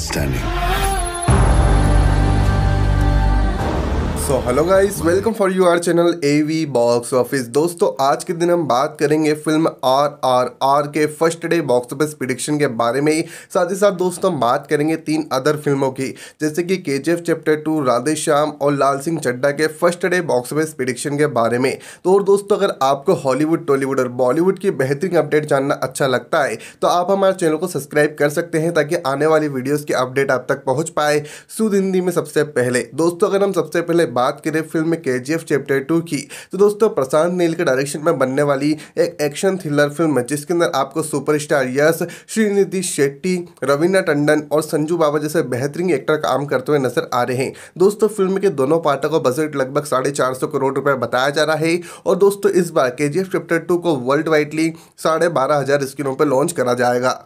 Standing. So hello guys welcome for your channel A V box office दोस्तों आज के दिन हम बात करेंगे फिल्म आर आर आर के first day box office prediction के बारे में ही साथ ही साथ दोस्तों हम बात करेंगे तीन अदर फिल्मों की जैसे कि K G F chapter two Radhe Shyam और लाल सिंह चड्डा के first day box office prediction के बारे में तो और दोस्तों अगर आपको हॉलीवुड टॉलीवुड और बॉलीवुड की बेहतरीन अपडेट जानना अच्छा लगता है तो आप हमारे चैनल को सब्सक्राइब कर सकते हैं ताकि आने वाली वीडियोज़ की अपडेट आप तक पहुँच पाए सुद हिंदी में सबसे पहले दोस्तों अगर हम सबसे पहले बात करें फिल्म के चैप्टर टू की तो दोस्तों प्रशांत नील के डायरेक्शन में बनने वाली एक एक्शन थ्रिलर फिल्म है जिसके अंदर आपको सुपरस्टार यश श्रीनिधि शेट्टी रवीना टंडन और संजू बाबा जैसे बेहतरीन एक्टर काम करते हुए नजर आ रहे हैं दोस्तों फिल्म के दोनों पार्टों का बजट लगभग साढ़े चार सौ करोड़ रुपए बताया जा रहा है और दोस्तों इस बार के जी एफ चैप्टर टू को वर्ल्ड वाइडली साढ़े बारह हज़ार स्क्रीनों पर लॉन्च करा जाएगा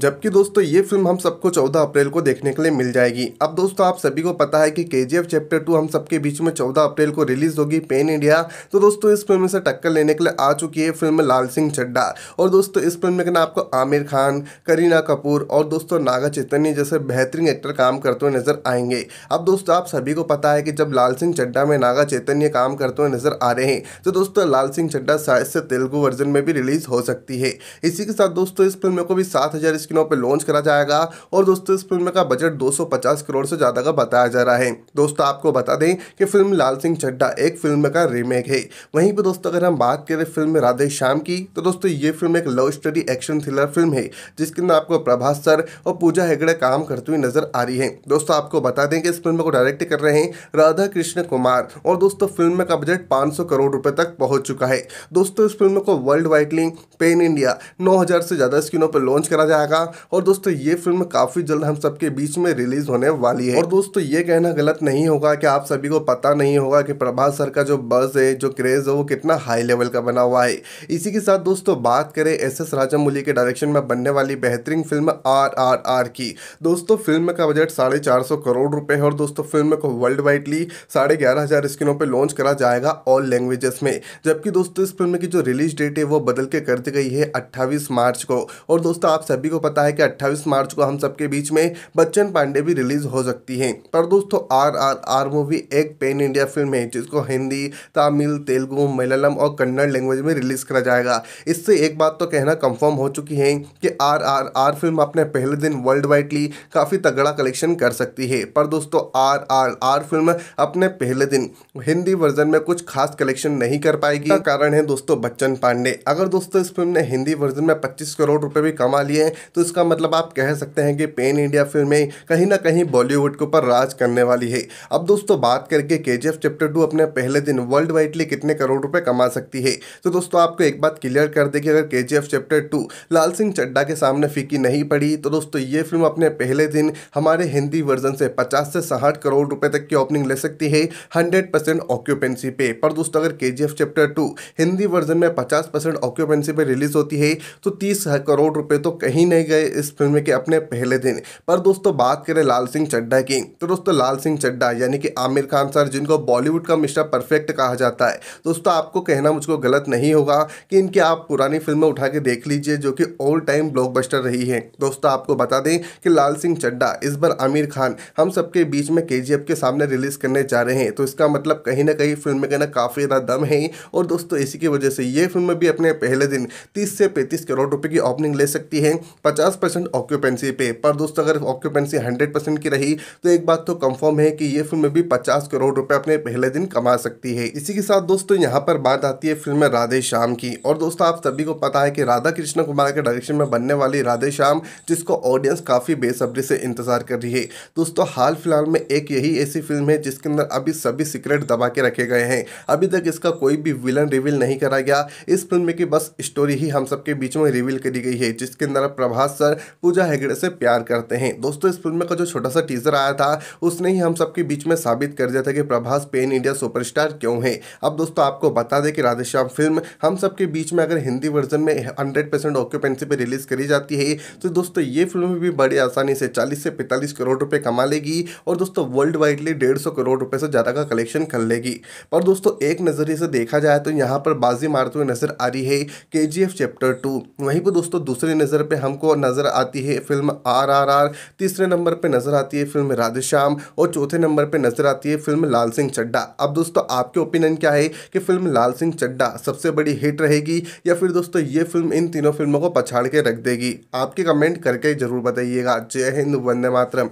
जबकि दोस्तों ये फिल्म हम सबको 14 अप्रैल को देखने के लिए मिल जाएगी अब दोस्तों आप सभी को पता है कि के चैप्टर टू हम सबके बीच में 14 अप्रैल को रिलीज होगी पेन इंडिया तो दोस्तों इस फिल्म से टक्कर लेने के लिए आ चुकी है फिल्म लाल सिंह चड्डा और दोस्तों इस फिल्म में ना आपको आमिर खान करीना कपूर और दोस्तों नागा चैतन्य जैसे बेहतरीन एक्टर काम करते हुए नजर आएंगे अब दोस्तों आप सभी को पता है कि जब लाल सिंह चड्डा में नागा चैतन्य काम करते हुए नजर आ रहे हैं तो दोस्तों लाल सिंह चड्डा शायद से तेलुगु वर्जन में भी रिलीज हो सकती है इसी के साथ दोस्तों इस फिल्म को भी सात स्क्रीनों पर लॉन्च करा जाएगा और दोस्तों इस फिल्म का बजट 250 करोड़ से ज़्यादा का बताया जा रहा है दोस्तों आपको बता दें कि फिल्म लाल सिंह चड्डा एक फिल्म का रीमेक है वहीं पर दोस्तों अगर हम बात करें फिल्म राधे श्याम की तो दोस्तों ये फिल्म एक love story action thriller film है जिसके अंदर आपको प्रभास सर और पूजा हेगड़े काम करती हुई नजर आ रही है दोस्तों आपको बता दें कि इस फिल्म को डायरेक्ट कर रहे हैं राधा कृष्ण कुमार और दोस्तों फिल्म का बजट 500 करोड़ रुपए तक पहुंच चुका है दोस्तों इस फिल्म को वर्ल्ड वाइडली पेन इंडिया नौ से ज़्यादा स्क्रीनों पर लॉन्च करा जाएगा जाएगा और दोस्तों ये फिल्म काफ़ी जल्द हम सबके बीच में रिलीज होने वाली है और दोस्तों ये कहना गलत नहीं होगा कि आप सभी को पता नहीं होगा कि प्रभास सर का जो बस है जो क्रेज़ है वो कितना हाई लेवल का बना हुआ है इसी के साथ दोस्तों बात करें एस एस राजामौली के डायरेक्शन में बनने वाली बेहतरीन फिल्म आर आर आर की दोस्तों फिल्म का बजट साढ़े चार सौ करोड़ रुपए है और दोस्तों फिल्म को वर्ल्ड वाइडली साढ़े ग्यारह हज़ार स्क्रीनों पर लॉन्च करा जाएगा ऑल लैंग्वेजेस में जबकि दोस्तों इस फिल्म की जो रिलीज डेट है वो बदल के कर दी गई है अट्ठावी मार्च को और दोस्तों आप सभी को पता है कि 28 मार्च को हम सबके बीच में बच्चन पांडे भी रिलीज हो सकती है पर दोस्तों आर आर आर मूवी एक पेन इंडिया फिल्म है जिसको हिंदी तमिल तेलुगु मलयालम और कन्नड़ लैंग्वेज में रिलीज करा जाएगा इससे एक बात तो कहना कंफर्म हो चुकी है कि आर आर आर फिल्म अपने पहले दिन वर्ल्ड वाइडली काफ़ी तगड़ा कलेक्शन कर सकती है पर दोस्तों आर आर आर फिल्म अपने पहले दिन हिंदी वर्जन में कुछ खास कलेक्शन नहीं कर पाएगी कारण है दोस्तों बच्चन पांडे अगर दोस्तों इस फिल्म ने हिंदी वर्जन में 25 करोड़ रुपए भी कमा लिए तो इसका मतलब आप कह सकते हैं कि पेन इंडिया फिल्में कहीं ना कहीं बॉलीवुड के ऊपर राज करने वाली है अब दोस्तों बात करके के चैप्टर टू अपने पहले दिन वर्ल्ड वाइडली कितने करोड़ रुपये कमा सकती है तो दोस्तों आपको एक बात क्लियर कर देगी अगर K chapter two Lal Singh Chadda के सामने फीकी नहीं पड़ी तो दोस्तों ये फिल्म अपने पहले दिन हमारे हिंदी वर्जन से पचास से साठ करोड़ रुपए तक की ओपनिंग ले सकती है हंड्रेड परसेंट ऑक्यूपेंसी पे पर दोस्तों अगर K chapter to Hindi version में पचास परसेंट ऑक्यूपेंसी पे रिलीज होती है तो तीस करोड़ रुपए तो कहीं नहीं गए इस फिल्म के अपने पहले दिन पर दोस्तों बात करें लाल सिंह चड्डा की तो दोस्तों लाल सिंह चड्डा यानी कि आमिर खान सर जिनको बॉलीवुड का मिस्टर परफेक्ट कहा जाता है दोस्तों आपको कहना मुझको गलत नहीं होगा कि इनकी आप पुरानी फिल्में उठा के देख लीजिए जो कि ओल्ड टाइम ब्लॉकबस्टर रही है दोस्तों आपको बता दें कि लाल सिंह चड्डा इस बार आमिर खान हम सबके बीच में के के सामने रिलीज़ करने जा रहे हैं तो इसका मतलब कहीं ना कहीं फिल्म का ना काफ़ी ज़्यादा दम है और दोस्तों इसी की वजह से ये फिल्म भी अपने पहले दिन तीस से पैंतीस करोड़ रुपये की ओपनिंग ले सकती है पचास परसेंट ऑक्यूपेंसी पे पर दोस्तों अगर ऑक्यूपेंसी हंड्रेड परसेंट की रही तो एक बात तो कंफर्म है कि ये फिल्म भी पचास करोड़ रुपए अपने पहले दिन कमा सकती है इसी के साथ दोस्तों यहाँ पर बात आती है फिल्म राधे श्याम की और दोस्तों आप सभी को पता है कि राधा कृष्ण कुमार के डायरेक्शन में बनने वाली राधे श्याम जिसको ऑडियंस काफ़ी बेसब्री से इंतजार कर रही है दोस्तों हाल फिलहाल में एक यही ऐसी फिल्म है जिसके अंदर अभी सभी सीक्रेट दबा के रखे गए हैं अभी तक इसका कोई भी विलन रिवील नहीं करा गया इस फिल्म की बस स्टोरी ही हम सबके बीच में रिवील करी गई है जिसके अंदर प्रभाव प्रभास सर पूजा हेगड़े से प्यार करते हैं दोस्तों इस फिल्म का जो छोटा सा टीजर आया था उसने ही हम सबके बीच में साबित कर दिया था कि प्रभास पेन इंडिया सुपरस्टार क्यों है अब दोस्तों आपको बता दें कि राधेश्याम फिल्म हम सबके बीच में अगर हिंदी वर्जन में हंड्रेड परसेंट ऑक्यूपेंसी पर रिलीज करी जाती है तो दोस्तों ये फिल्म भी बड़ी आसानी से चालीस से पैंतालीस करोड़ रुपये कमा लेगी और दोस्तों वर्ल्ड वाइडली डेढ़ करोड़ रुपये से ज़्यादा का कलेक्शन कर लेगी पर दोस्तों एक नज़रिए से देखा जाए तो यहाँ पर बाजी मारते हुए नजर आ रही है के चैप्टर टू वहीं पर दोस्तों दूसरी नज़र पर हमको आपको नज़र आती है फिल्म आरआरआर तीसरे नंबर पर नज़र आती है फिल्म राधेश्याम और चौथे नंबर पर नज़र आती है फिल्म लाल सिंह चड्डा अब दोस्तों आपके ओपिनियन क्या है कि फिल्म लाल सिंह चड्डा सबसे बड़ी हिट रहेगी या फिर दोस्तों ये फिल्म इन तीनों फिल्मों को पछाड़ के रख देगी आपके कमेंट करके ज़रूर बताइएगा जय हिंद वंदे मातरम